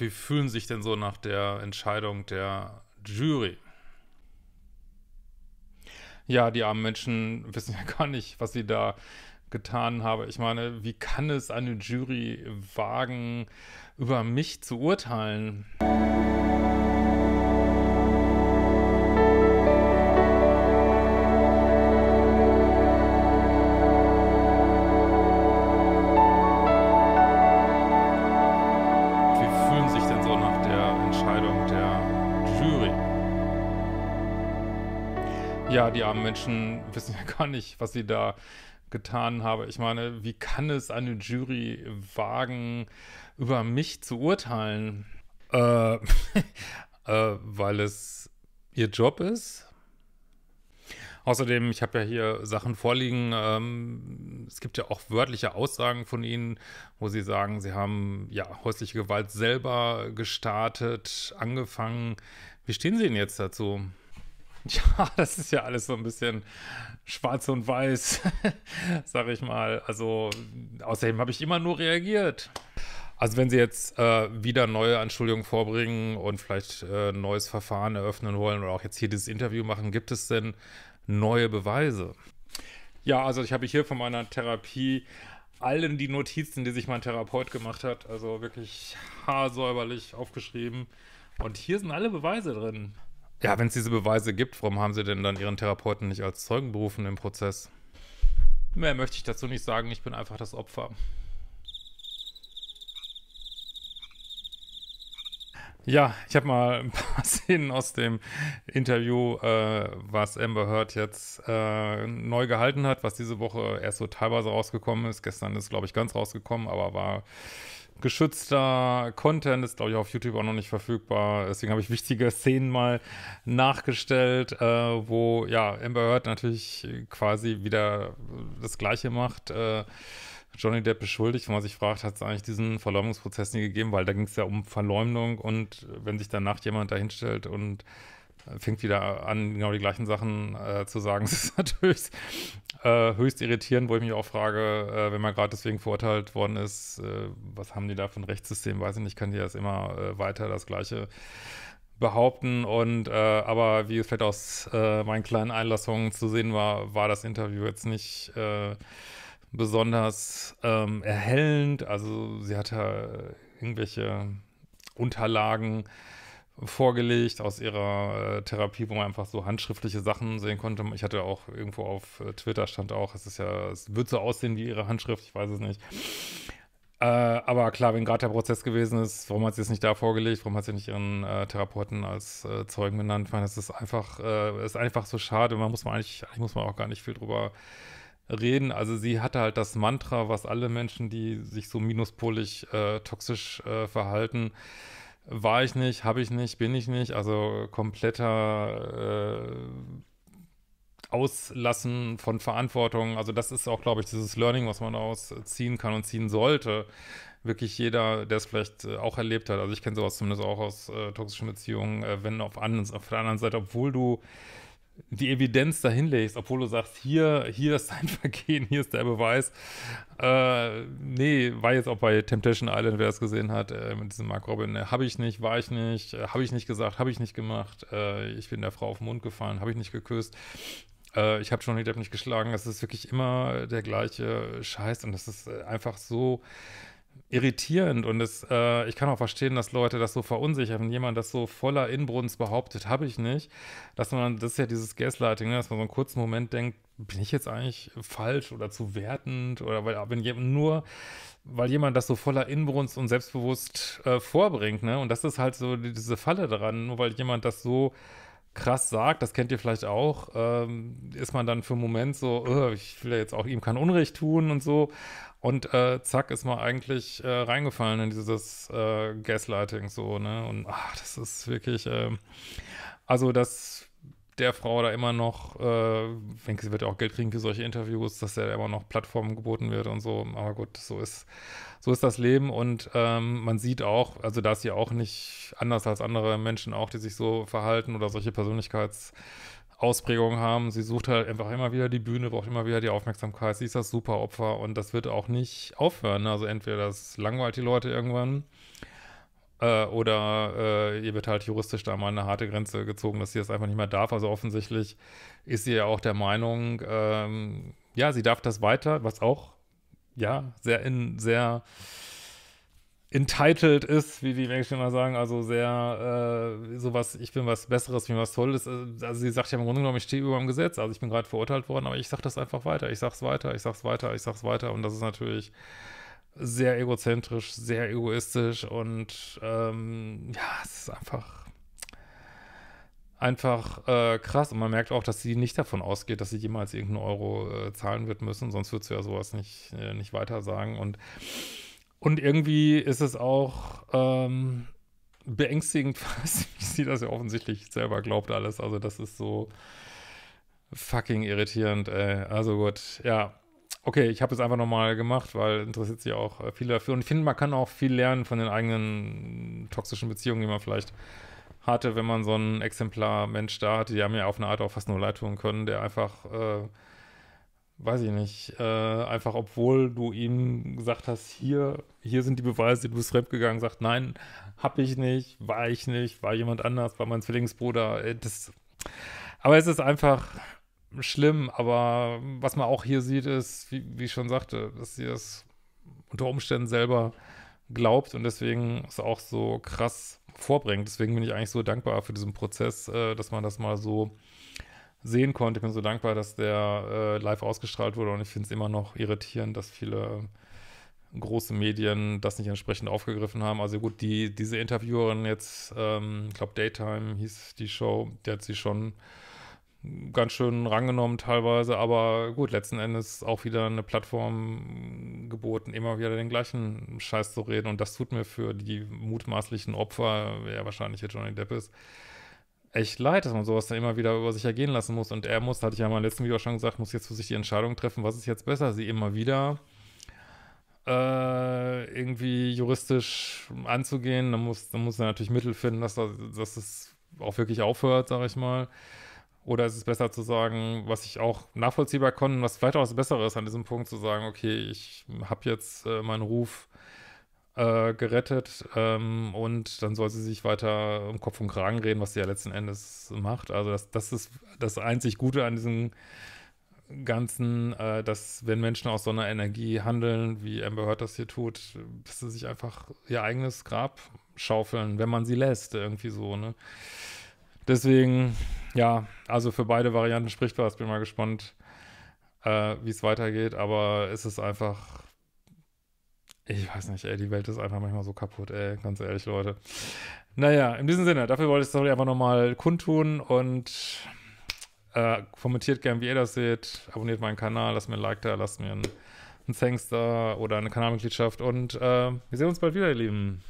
wie fühlen sich denn so nach der Entscheidung der Jury? Ja, die armen Menschen wissen ja gar nicht, was sie da getan haben. Ich meine, wie kann es eine Jury wagen, über mich zu urteilen? Jury. Ja, die armen Menschen wissen ja gar nicht, was sie da getan haben. Ich meine, wie kann es eine Jury wagen, über mich zu urteilen? Äh, äh, weil es ihr Job ist? Außerdem, ich habe ja hier Sachen vorliegen. Ähm, es gibt ja auch wörtliche Aussagen von Ihnen, wo Sie sagen, Sie haben ja häusliche Gewalt selber gestartet, angefangen. Wie stehen Sie denn jetzt dazu? Ja, das ist ja alles so ein bisschen schwarz und weiß, sage ich mal. Also außerdem habe ich immer nur reagiert. Also wenn sie jetzt äh, wieder neue Anschuldigungen vorbringen und vielleicht äh, ein neues Verfahren eröffnen wollen oder auch jetzt hier dieses Interview machen, gibt es denn neue Beweise? Ja, also ich habe hier von meiner Therapie allen die Notizen, die sich mein Therapeut gemacht hat, also wirklich haarsäuberlich aufgeschrieben. Und hier sind alle Beweise drin. Ja, wenn es diese Beweise gibt, warum haben sie denn dann ihren Therapeuten nicht als Zeugen berufen im Prozess? Mehr möchte ich dazu nicht sagen, ich bin einfach das Opfer. Ja, ich habe mal ein paar Szenen aus dem Interview, äh, was Amber Heard jetzt äh, neu gehalten hat, was diese Woche erst so teilweise rausgekommen ist. Gestern ist, glaube ich, ganz rausgekommen, aber war geschützter Content, ist, glaube ich, auf YouTube auch noch nicht verfügbar. Deswegen habe ich wichtige Szenen mal nachgestellt, äh, wo ja Amber Heard natürlich quasi wieder das Gleiche macht äh, Johnny Depp beschuldigt, wenn man sich fragt, hat es eigentlich diesen Verleumdungsprozess nie gegeben, weil da ging es ja um Verleumdung und äh, wenn sich danach jemand dahinstellt und äh, fängt wieder an, genau die gleichen Sachen äh, zu sagen. Das ist natürlich äh, höchst irritierend, wo ich mich auch frage, äh, wenn man gerade deswegen verurteilt worden ist, äh, was haben die da für ein Rechtssystem? Weiß ich nicht, kann die das immer weiter das Gleiche behaupten. Und aber wie es vielleicht aus meinen kleinen Einlassungen zu sehen war, war das Interview jetzt nicht besonders ähm, erhellend. Also sie hat ja irgendwelche Unterlagen vorgelegt aus ihrer äh, Therapie, wo man einfach so handschriftliche Sachen sehen konnte. Ich hatte auch irgendwo auf äh, Twitter stand auch, es ist ja, es wird so aussehen wie ihre Handschrift, ich weiß es nicht. Äh, aber klar, wenn gerade der Prozess gewesen ist, warum hat sie es nicht da vorgelegt, warum hat sie nicht ihren äh, Therapeuten als äh, Zeugen benannt? Ich meine, das ist einfach, äh, ist einfach so schade. Man muss man eigentlich, eigentlich muss man auch gar nicht viel drüber äh, reden. Also sie hatte halt das Mantra, was alle Menschen, die sich so minuspolig äh, toxisch äh, verhalten, war ich nicht, habe ich nicht, bin ich nicht. Also kompletter äh, Auslassen von Verantwortung. Also das ist auch, glaube ich, dieses Learning, was man ausziehen kann und ziehen sollte. Wirklich jeder, der es vielleicht äh, auch erlebt hat. Also ich kenne sowas zumindest auch aus äh, toxischen Beziehungen, äh, wenn auf, an, auf der anderen Seite, obwohl du die Evidenz dahinlegst, obwohl du sagst, hier, hier ist dein Vergehen, hier ist der Beweis. Äh, nee, war jetzt auch bei Temptation Island, wer es gesehen hat, äh, mit diesem Mark Robin, ne, äh, habe ich nicht, war ich nicht, äh, habe ich nicht gesagt, habe ich nicht gemacht, äh, ich bin der Frau auf den Mund gefallen, habe ich nicht geküsst, äh, ich habe Johnny Depp nicht geschlagen. das ist wirklich immer der gleiche Scheiß und das ist äh, einfach so irritierend und es, äh, ich kann auch verstehen, dass Leute das so verunsichern. Wenn jemand das so voller Inbrunst behauptet, habe ich nicht, dass man, das ist ja dieses Gaslighting, ne, dass man so einen kurzen Moment denkt, bin ich jetzt eigentlich falsch oder zu wertend oder weil, wenn jemand nur, weil jemand das so voller Inbrunst und selbstbewusst äh, vorbringt, ne, und das ist halt so diese Falle daran, nur weil jemand das so krass sagt, das kennt ihr vielleicht auch, ähm, ist man dann für einen Moment so, oh, ich will ja jetzt auch ihm kein Unrecht tun und so. Und äh, zack, ist man eigentlich äh, reingefallen in dieses äh, Gaslighting so, ne? Und ach, das ist wirklich, ähm, also das der Frau da immer noch, äh, ich denke, sie wird ja auch Geld kriegen für solche Interviews, dass er immer noch Plattformen geboten wird und so. Aber gut, so ist, so ist das Leben. Und ähm, man sieht auch, also da ist sie auch nicht anders als andere Menschen auch, die sich so verhalten oder solche Persönlichkeitsausprägungen haben. Sie sucht halt einfach immer wieder die Bühne, braucht immer wieder die Aufmerksamkeit. Sie ist das Superopfer und das wird auch nicht aufhören. Also entweder das langweilt die Leute irgendwann äh, oder äh, ihr wird halt juristisch da mal eine harte Grenze gezogen, dass sie das einfach nicht mehr darf. Also offensichtlich ist sie ja auch der Meinung, ähm, ja, sie darf das weiter, was auch, ja, sehr in, sehr entitled ist, wie die Menschen immer sagen, also sehr äh, sowas, ich bin was Besseres, ich bin was Tolles. Äh, also sie sagt ja im Grunde genommen, ich stehe über dem Gesetz, also ich bin gerade verurteilt worden, aber ich sage das einfach weiter, ich sag's weiter, ich sag's weiter, ich sag's weiter und das ist natürlich sehr egozentrisch, sehr egoistisch und ähm, ja, es ist einfach einfach äh, krass. Und man merkt auch, dass sie nicht davon ausgeht, dass sie jemals irgendeinen Euro äh, zahlen wird müssen, sonst würdest du ja sowas nicht, äh, nicht weiter sagen. Und, und irgendwie ist es auch ähm, beängstigend, wie sie das ja offensichtlich selber glaubt alles. Also das ist so fucking irritierend, ey. Also gut, ja okay, ich habe es einfach nochmal gemacht, weil interessiert sich auch äh, viele dafür. Und ich finde, man kann auch viel lernen von den eigenen toxischen Beziehungen, die man vielleicht hatte, wenn man so ein Exemplar Mensch da hatte. Die haben ja auf eine Art auch fast nur leid tun können, der einfach, äh, weiß ich nicht, äh, einfach, obwohl du ihm gesagt hast, hier, hier sind die Beweise, du bist gegangen, sagt, nein, hab ich nicht, war ich nicht, war jemand anders, war mein Zwillingsbruder. Äh, das, aber es ist einfach, schlimm, aber was man auch hier sieht, ist, wie, wie ich schon sagte, dass sie es unter Umständen selber glaubt und deswegen es auch so krass vorbringt. Deswegen bin ich eigentlich so dankbar für diesen Prozess, äh, dass man das mal so sehen konnte. Ich bin so dankbar, dass der äh, live ausgestrahlt wurde und ich finde es immer noch irritierend, dass viele große Medien das nicht entsprechend aufgegriffen haben. Also gut, die, diese Interviewerin jetzt, ähm, ich glaube Daytime hieß die Show, die hat sie schon ganz schön rangenommen teilweise, aber gut, letzten Endes auch wieder eine Plattform geboten, immer wieder den gleichen Scheiß zu reden. Und das tut mir für die mutmaßlichen Opfer, wer wahrscheinlich jetzt Johnny Depp ist, echt leid, dass man sowas dann immer wieder über sich ergehen lassen muss. Und er muss, hatte ich ja mal im letzten Video schon gesagt, muss jetzt für sich die Entscheidung treffen, was ist jetzt besser, sie immer wieder äh, irgendwie juristisch anzugehen. Dann muss, dann muss er natürlich Mittel finden, dass, dass es auch wirklich aufhört, sage ich mal oder ist es besser zu sagen, was ich auch nachvollziehbar kann, was vielleicht auch das Bessere ist an diesem Punkt, zu sagen, okay, ich habe jetzt äh, meinen Ruf äh, gerettet ähm, und dann soll sie sich weiter im Kopf und Kragen reden, was sie ja letzten Endes macht. Also das, das ist das einzig Gute an diesem Ganzen, äh, dass wenn Menschen aus so einer Energie handeln, wie Amber Heard das hier tut, dass sie sich einfach ihr eigenes Grab schaufeln, wenn man sie lässt, irgendwie so, ne? Deswegen, ja, also für beide Varianten spricht was. Bin mal gespannt, äh, wie es weitergeht. Aber es ist einfach, ich weiß nicht, ey, die Welt ist einfach manchmal so kaputt, ey, ganz ehrlich, Leute. Naja, in diesem Sinne, dafür wollte ich es einfach nochmal kundtun und äh, kommentiert gern, wie ihr das seht. Abonniert meinen Kanal, lasst mir ein Like da, lasst mir ein, ein Thanks da oder eine Kanalmitgliedschaft und äh, wir sehen uns bald wieder, ihr Lieben.